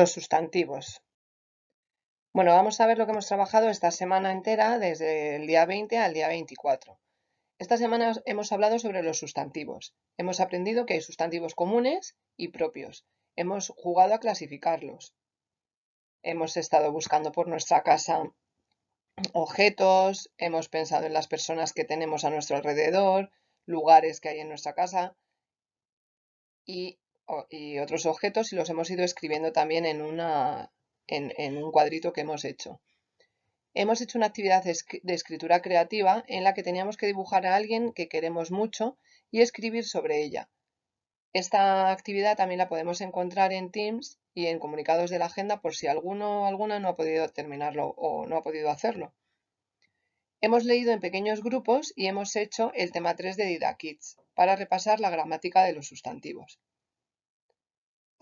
Los sustantivos. Bueno, vamos a ver lo que hemos trabajado esta semana entera, desde el día 20 al día 24. Esta semana hemos hablado sobre los sustantivos. Hemos aprendido que hay sustantivos comunes y propios. Hemos jugado a clasificarlos. Hemos estado buscando por nuestra casa objetos, hemos pensado en las personas que tenemos a nuestro alrededor, lugares que hay en nuestra casa, y y otros objetos y los hemos ido escribiendo también en, un cuadrito que hemos hecho. Hemos hecho una actividad de escritura creativa en la que teníamos que dibujar a alguien que queremos mucho y escribir sobre ella. Esta actividad también la podemos encontrar en Teams y en comunicados de la agenda por si alguno o alguna no ha podido terminarlo o no ha podido hacerlo. Hemos leído en pequeños grupos y hemos hecho el tema 3 de Didakids para repasar la gramática de los sustantivos.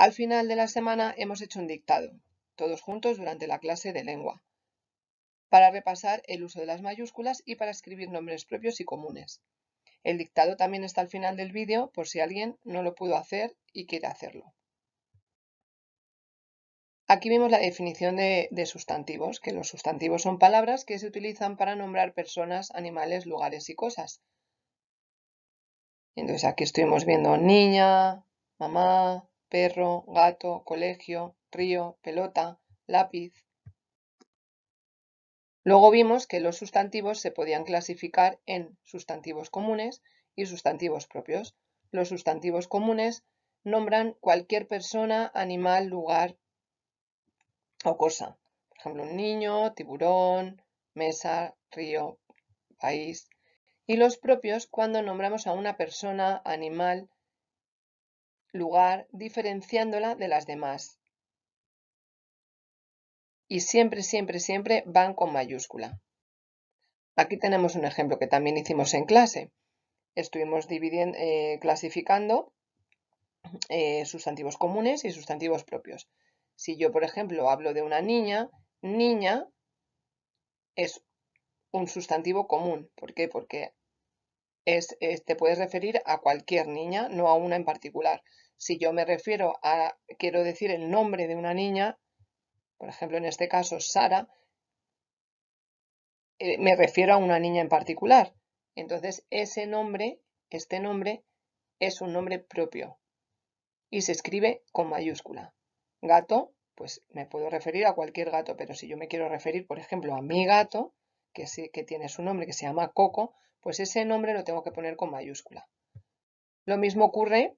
Al final de la semana hemos hecho un dictado, todos juntos durante la clase de lengua, para repasar el uso de las mayúsculas y para escribir nombres propios y comunes. El dictado también está al final del vídeo por si alguien no lo pudo hacer y quiere hacerlo. Aquí vimos la definición de, de, sustantivos, que los sustantivos son palabras que se utilizan para nombrar personas, animales, lugares y cosas. Entonces aquí estuvimos viendo niña, mamá, perro, gato, colegio, río, pelota, lápiz. Luego vimos que los sustantivos se podían clasificar en sustantivos comunes y sustantivos propios. Los sustantivos comunes nombran cualquier persona, animal, lugar o cosa. Por ejemplo, un niño, tiburón, mesa, río, país. Y los propios cuando nombramos a una persona, animal, lugar diferenciándola de las demás. Y siempre, siempre, siempre van con mayúscula. Aquí tenemos un ejemplo que también hicimos en clase. Estuvimos dividiendo, eh, clasificando eh, sustantivos comunes y sustantivos propios. Si yo, por ejemplo, hablo de una niña, niña es un sustantivo común. ¿Por qué? Porque es, te puedes referir a cualquier niña, no a una en particular. Si yo me refiero a, quiero decir el nombre de una niña, por ejemplo, en este caso, Sara, eh, me refiero a una niña en particular. Entonces, ese nombre, este nombre, es un nombre propio y se escribe con mayúscula. Gato, pues me puedo referir a cualquier gato, pero si yo me quiero referir, por ejemplo, a mi gato, que, que tiene su nombre, que se llama Coco, pues ese nombre lo tengo que poner con mayúscula. Lo mismo ocurre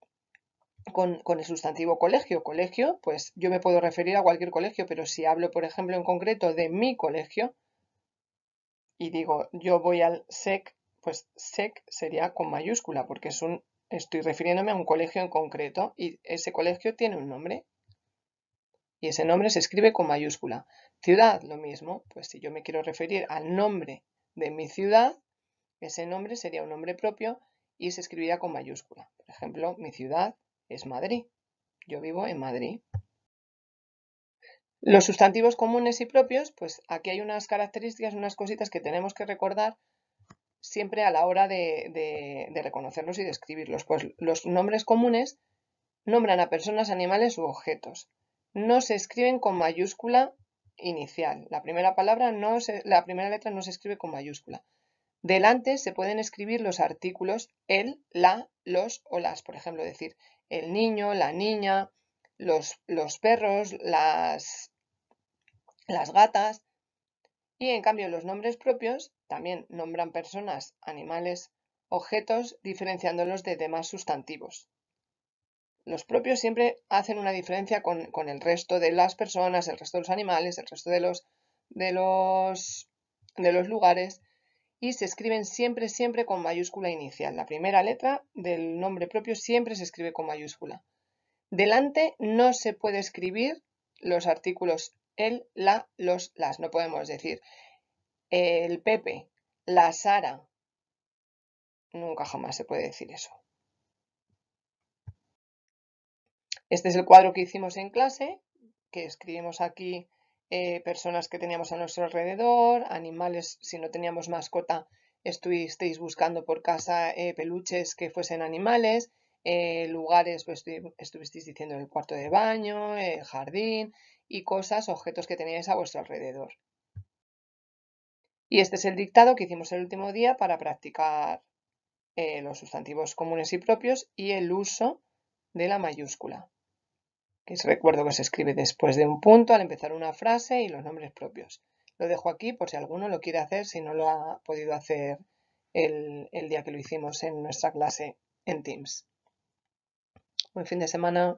con, el sustantivo colegio. Colegio, pues yo me puedo referir a cualquier colegio, pero si hablo, por ejemplo, en concreto de mi colegio y digo yo voy al SEC, pues SEC sería con mayúscula, porque es un, estoy refiriéndome a un colegio en concreto y ese colegio tiene un nombre y ese nombre se escribe con mayúscula. Ciudad, lo mismo, pues si yo me quiero referir al nombre de mi ciudad, ese nombre sería un nombre propio y se escribiría con mayúscula. Por ejemplo, mi ciudad es Madrid. Yo vivo en Madrid. Los sustantivos comunes y propios, pues aquí hay unas características, unas cositas que tenemos que recordar siempre a la hora de, reconocerlos y describirlos. pues los nombres comunes nombran a personas, animales u objetos no se escriben con mayúscula inicial. La primera palabra no la primera letra no se escribe con mayúscula. Delante se pueden escribir los artículos el, la, los o las. Por ejemplo, decir el niño, la niña, los, perros, las, las gatas. Y en cambio los nombres propios también nombran personas, animales, objetos, diferenciándolos de demás sustantivos los propios siempre hacen una diferencia con, el resto de las personas, el resto de los animales, el resto de los, de los, de los lugares y se escriben siempre, siempre con mayúscula inicial. La primera letra del nombre propio siempre se escribe con mayúscula. Delante no se puede escribir los artículos el, la, los, las. No podemos decir el Pepe, la Sara. Nunca jamás se puede decir eso. Este es el cuadro que hicimos en clase, que escribimos aquí eh, personas que teníamos a nuestro alrededor, animales, si no teníamos mascota, estuvisteis buscando por casa eh, peluches que fuesen animales, eh, lugares, pues estuvisteis diciendo el cuarto de baño, el jardín y cosas, objetos que teníais a vuestro alrededor. Y este es el dictado que hicimos el último día para practicar los sustantivos comunes y propios y el uso de la mayúscula que recuerdo que se escribe después de un punto al empezar una frase y los nombres propios. Lo dejo aquí por si alguno lo quiere hacer, si no lo ha podido hacer el, el día que lo hicimos en nuestra clase en Teams. Buen fin de semana.